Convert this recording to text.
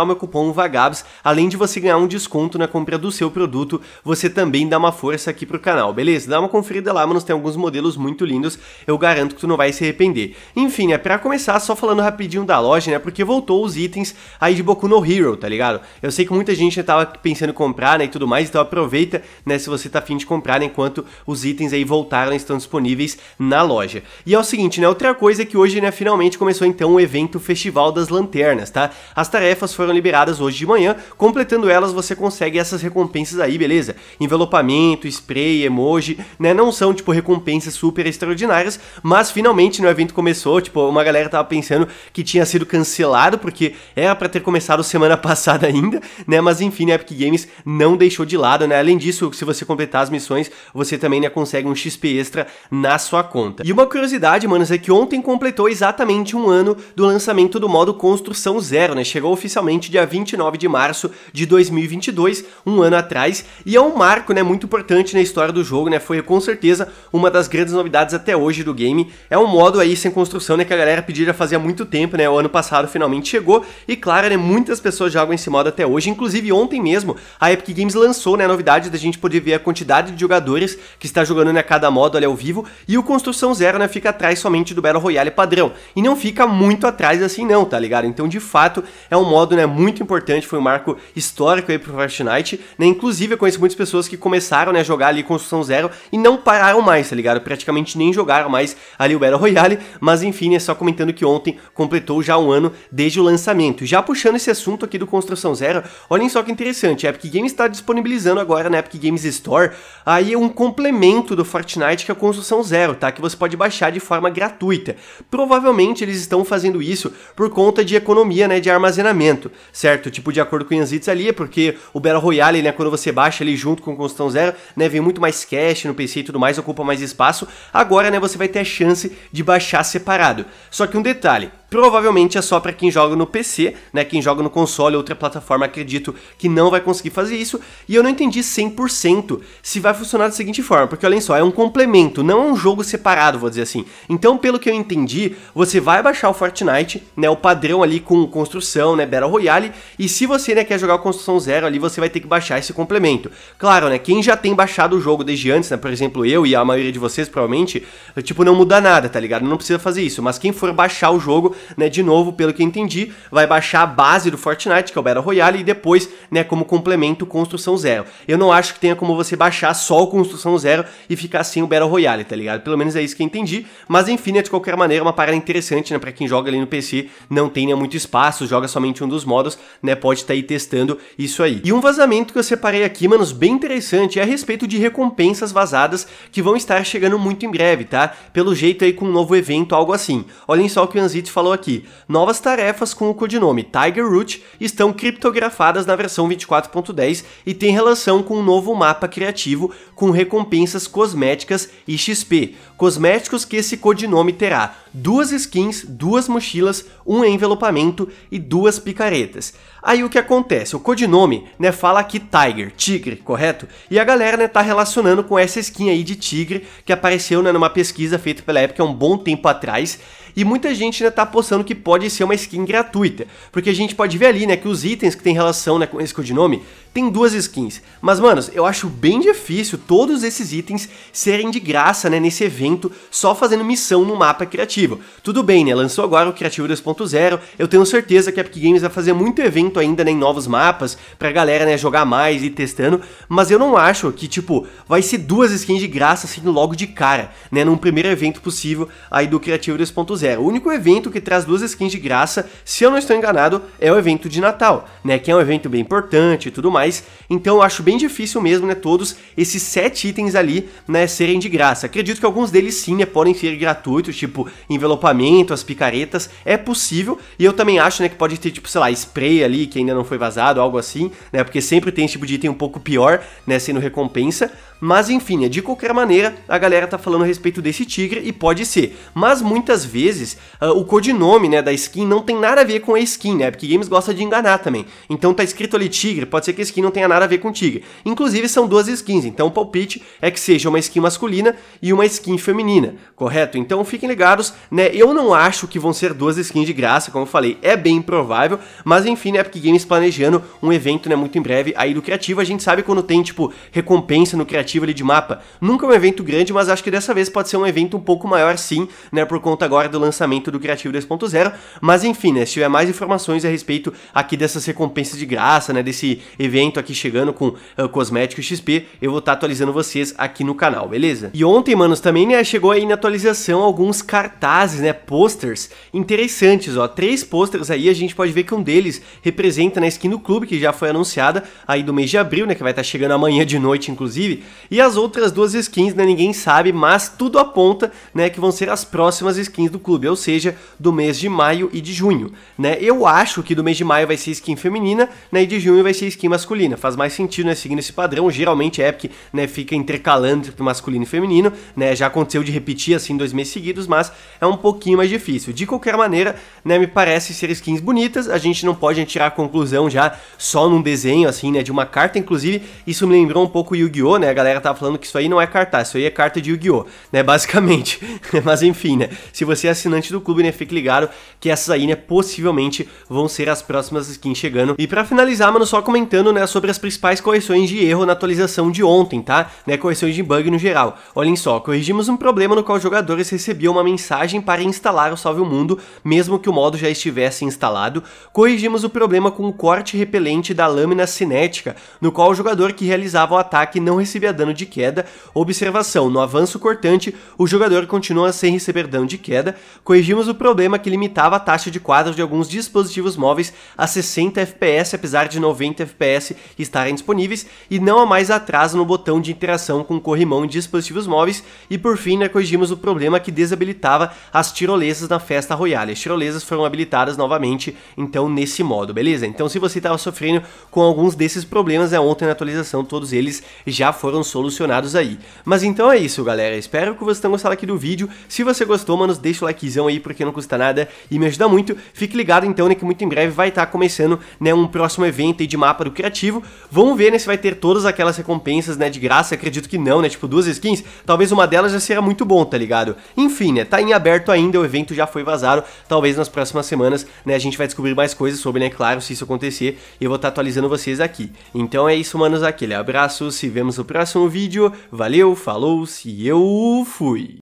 usar o meu cupom VAGABS, além de você ganhar um desconto na compra do seu produto, você também dá uma força aqui pro canal, beleza? Dá uma conferida lá, mano, tem alguns modelos muito lindos, eu garanto que tu não vai se arrepender. Enfim, né, pra começar, só falando rapidinho da loja, né, porque voltou os itens aí de Boku no Hero, tá ligado? Eu sei que muita gente já tava pensando em comprar, né, e tudo mais, então aproveita, né, se você tá afim de comprar, né, enquanto os itens aí voltaram, estão disponíveis na loja. E é o seguinte, né, outra coisa é que hoje, né, finalmente começou então o evento Festival das Lanternas, tá? As tarefas foram foram liberadas hoje de manhã. Completando elas, você consegue essas recompensas aí, beleza? Envelopamento, spray, emoji, né? Não são, tipo, recompensas super extraordinárias, mas finalmente no né, evento começou, tipo, uma galera tava pensando que tinha sido cancelado, porque era para ter começado semana passada ainda, né? Mas enfim, a né, Epic Games não deixou de lado, né? Além disso, se você completar as missões, você também né, consegue um XP extra na sua conta. E uma curiosidade, manos, é que ontem completou exatamente um ano do lançamento do modo Construção Zero, né? Chegou oficialmente exatamente dia 29 de março de 2022, um ano atrás, e é um marco, né, muito importante na história do jogo, né? Foi com certeza uma das grandes novidades até hoje do game. É um modo aí sem construção, né, que a galera já fazia muito tempo, né? O ano passado finalmente chegou e claro, né, muitas pessoas jogam esse modo até hoje, inclusive ontem mesmo a Epic Games lançou, né, a novidade da gente poder ver a quantidade de jogadores que está jogando né, cada modo ali ao vivo e o Construção Zero, né, fica atrás somente do Battle Royale padrão. E não fica muito atrás assim não, tá ligado? Então, de fato, é um modo, né, muito importante, foi um marco histórico aí pro Fortnite, né? Inclusive eu conheço muitas pessoas que começaram, né, a jogar ali Construção Zero e não pararam mais, tá ligado? Praticamente nem jogaram mais ali o Battle Royale, mas enfim, é só comentando que ontem completou já um ano desde o lançamento. Já puxando esse assunto aqui do Construção Zero, olhem só que interessante, a Epic Games está disponibilizando agora na Epic Games Store aí um complemento do Fortnite que é a Construção Zero, tá? Que você pode baixar de forma gratuita. Provavelmente eles estão fazendo isso por conta de economia, né, de armazenamento certo? Tipo, de acordo com o Yanzitz ali, é porque o Battle Royale, né, quando você baixa ele junto com o Constão Zero, né, vem muito mais cache no PC e tudo mais, ocupa mais espaço. Agora, né, você vai ter a chance de baixar separado. Só que um detalhe, provavelmente é só para quem joga no PC, né? Quem joga no console ou outra plataforma, acredito que não vai conseguir fazer isso. E eu não entendi 100% se vai funcionar da seguinte forma, porque olhem só, é um complemento, não é um jogo separado, vou dizer assim. Então, pelo que eu entendi, você vai baixar o Fortnite, né, o padrão ali com construção, né, Battle Royale, e se você, né, quer jogar o Construção Zero ali, você vai ter que baixar esse complemento. Claro, né, quem já tem baixado o jogo desde antes, né, por exemplo, eu e a maioria de vocês provavelmente, tipo, não muda nada, tá ligado? Não precisa fazer isso, mas quem for baixar o jogo né, de novo, pelo que entendi, vai baixar a base do Fortnite, que é o Battle Royale, e depois, né, como complemento, Construção Zero. Eu não acho que tenha como você baixar só o Construção Zero e ficar sem o Battle Royale, tá ligado? Pelo menos é isso que eu entendi, mas enfim, né, de qualquer maneira, uma parada interessante, né, pra quem joga ali no PC, não tem né, muito espaço, joga somente um dos modos, né, pode estar tá aí testando isso aí. E um vazamento que eu separei aqui, manos, bem interessante, é a respeito de recompensas vazadas que vão estar chegando muito em breve, tá? Pelo jeito aí com um novo evento, algo assim. Olhem só o que o Anzit falou falou aqui. Novas tarefas com o codinome Tiger Root estão criptografadas na versão 24.10 e têm relação com um novo mapa criativo com recompensas cosméticas e XP. Cosméticos que esse codinome terá duas skins, duas mochilas, um envelopamento e duas picaretas. Aí o que acontece? O codinome, né, fala aqui Tiger, tigre, correto? E a galera, né, tá relacionando com essa skin aí de tigre que apareceu, né, numa pesquisa feita pela época há um bom tempo atrás e muita gente ainda tá apostando que pode ser uma skin gratuita, porque a gente pode ver ali, né, que os itens que tem relação né, com esse codinome tem duas skins. Mas, manos, eu acho bem difícil todos esses itens serem de graça, né, nesse evento, só fazendo missão no mapa criativo. Tudo bem, né, lançou agora o Criativo 2.0, eu tenho certeza que a Epic Games vai fazer muito evento ainda, né, em novos mapas, pra galera, né, jogar mais e testando, mas eu não acho que, tipo, vai ser duas skins de graça, assim, logo de cara, né, num primeiro evento possível aí do Criativo 2.0. O único evento que traz duas skins de graça, se eu não estou enganado, é o evento de Natal, né, que é um evento bem importante e tudo mais, mais. Então eu acho bem difícil mesmo, né, todos esses sete itens ali, né, serem de graça. Acredito que alguns deles sim, né, podem ser gratuitos, tipo envelopamento, as picaretas, é possível. E eu também acho, né, que pode ter, tipo, sei lá, spray ali, que ainda não foi vazado, algo assim, né, porque sempre tem esse tipo de item um pouco pior, né, sendo recompensa. Mas enfim, é de qualquer maneira, a galera tá falando a respeito desse tigre e pode ser. Mas muitas vezes uh, o codinome né, da skin não tem nada a ver com a skin, né? Porque Games gosta de enganar também. Então tá escrito ali tigre, pode ser que a skin não tenha nada a ver com tigre. Inclusive são duas skins, então o palpite é que seja uma skin masculina e uma skin feminina, correto? Então fiquem ligados, né? Eu não acho que vão ser duas skins de graça, como eu falei, é bem improvável, mas enfim, né? Epic Games planejando um evento né, muito em breve aí do Criativo. A gente sabe quando tem, tipo, recompensa no Criativo significativa ali de mapa. Nunca é um evento grande, mas acho que dessa vez pode ser um evento um pouco maior sim, né, por conta agora do lançamento do Criativo 2.0, mas enfim, né, se tiver mais informações a respeito aqui dessas recompensas de graça, né, desse evento aqui chegando com uh, cosméticos XP, eu vou estar tá atualizando vocês aqui no canal, beleza? E ontem, manos, também, né, chegou aí na atualização alguns cartazes, né, posters interessantes, ó, três posters aí, a gente pode ver que um deles representa na né, skin do clube, que já foi anunciada aí do mês de abril, né, que vai estar tá chegando amanhã de noite, inclusive, e as outras duas skins, né, ninguém sabe, mas tudo aponta, né, que vão ser as próximas skins do clube, ou seja, do mês de maio e de junho, né? Eu acho que do mês de maio vai ser skin feminina, né, e de junho vai ser skin masculina. Faz mais sentido, né, seguindo esse padrão. Geralmente a é Epic, né, fica intercalando entre masculino e feminino, né? Já aconteceu de repetir assim dois meses seguidos, mas é um pouquinho mais difícil. De qualquer maneira, né, me parece ser skins bonitas. A gente não pode tirar a conclusão já só num desenho assim, né, de uma carta, inclusive, isso me lembrou um pouco Yu-Gi-Oh, né, galera? galera tava falando que isso aí não é cartaz, isso aí é carta de Yu-Gi-Oh! Né? Basicamente. Mas enfim, né? Se você é assinante do clube, né? Fique ligado que essas aí, né? Possivelmente vão ser as próximas skins chegando. E para finalizar, mano, só comentando, né? Sobre as principais correções de erro na atualização de ontem, tá? Né? Correções de bug no geral. Olhem só, corrigimos um problema no qual os jogadores recebiam uma mensagem para instalar o Salve o Mundo, mesmo que o modo já estivesse instalado. Corrigimos o problema com o corte repelente da lâmina cinética, no qual o jogador que realizava o ataque não recebia dano de queda. Observação: no avanço cortante, o jogador continua sem receber dano de queda. Corrigimos o problema que limitava a taxa de quadro de alguns dispositivos móveis a 60 FPS, apesar de 90 FPS estarem disponíveis, e não há mais atraso no botão de interação com o corrimão em dispositivos móveis. E por fim, né, corrigimos o problema que desabilitava as tirolesas na festa royale. As tirolesas foram habilitadas novamente, então, nesse modo, beleza? Então, se você estava sofrendo com alguns desses problemas, é né, ontem na atualização todos eles já foram solucionados aí. Mas então é isso, galera. Espero que vocês tenham gostado aqui do vídeo. Se você gostou, mano, deixa o likezão aí, porque não custa nada e me ajuda muito. Fique ligado, então, né, que muito em breve vai estar tá começando, né, um próximo evento aí de mapa do criativo. Vamos ver, né, se vai ter todas aquelas recompensas, né, de graça. Acredito que não, né, tipo duas skins. Talvez uma delas já seja muito bom, tá ligado? Enfim, né, tá em aberto ainda, o evento já foi vazado. Talvez nas próximas semanas, né, a gente vai descobrir mais coisas sobre, né, claro, se isso acontecer. Eu vou estar tá atualizando vocês aqui. Então é isso, manos, aquele abraço, se vemos no próximo Próximo vídeo, valeu, falou-se e eu fui!